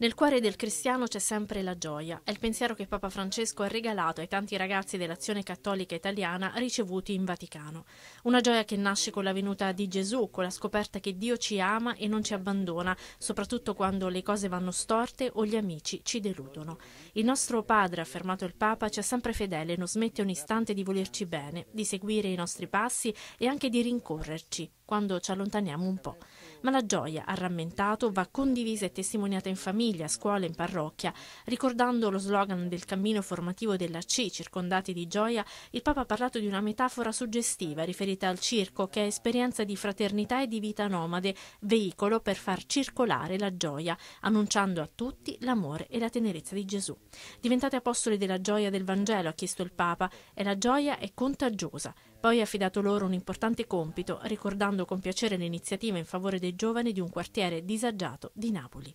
Nel cuore del cristiano c'è sempre la gioia, è il pensiero che Papa Francesco ha regalato ai tanti ragazzi dell'azione cattolica italiana ricevuti in Vaticano. Una gioia che nasce con la venuta di Gesù, con la scoperta che Dio ci ama e non ci abbandona, soprattutto quando le cose vanno storte o gli amici ci deludono. Il nostro Padre, affermato il Papa, ci è sempre fedele, e non smette un istante di volerci bene, di seguire i nostri passi e anche di rincorrerci quando ci allontaniamo un po'. Ma la gioia, ha rammentato, va condivisa e testimoniata in famiglia, a scuola e in parrocchia. Ricordando lo slogan del cammino formativo della C, circondati di gioia, il Papa ha parlato di una metafora suggestiva riferita al circo, che è esperienza di fraternità e di vita nomade, veicolo per far circolare la gioia, annunciando a tutti l'amore e la tenerezza di Gesù. Diventate apostoli della gioia del Vangelo, ha chiesto il Papa, e la gioia è contagiosa. Poi ha affidato loro un importante compito, ricordando con piacere l'iniziativa in favore dei giovani di un quartiere disagiato di Napoli.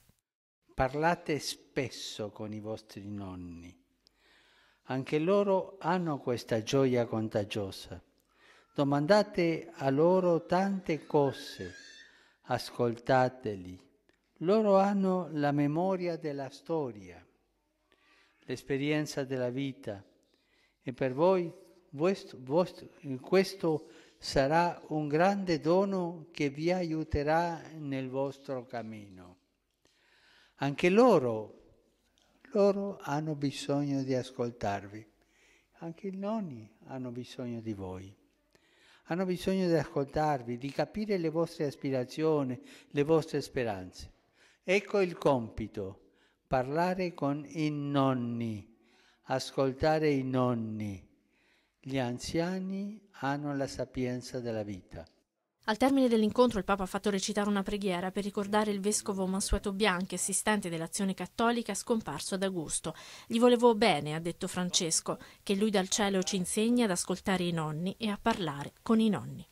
Parlate spesso con i vostri nonni. Anche loro hanno questa gioia contagiosa. Domandate a loro tante cose, ascoltateli. Loro hanno la memoria della storia, l'esperienza della vita e per voi questo sarà un grande dono che vi aiuterà nel vostro cammino. Anche loro, loro hanno bisogno di ascoltarvi, anche i nonni hanno bisogno di voi. Hanno bisogno di ascoltarvi, di capire le vostre aspirazioni, le vostre speranze. Ecco il compito, parlare con i nonni, ascoltare i nonni gli anziani hanno la sapienza della vita. Al termine dell'incontro il Papa ha fatto recitare una preghiera per ricordare il vescovo Mansueto Bianchi, assistente dell'azione cattolica, scomparso ad agosto. Gli volevo bene, ha detto Francesco, che lui dal cielo ci insegna ad ascoltare i nonni e a parlare con i nonni.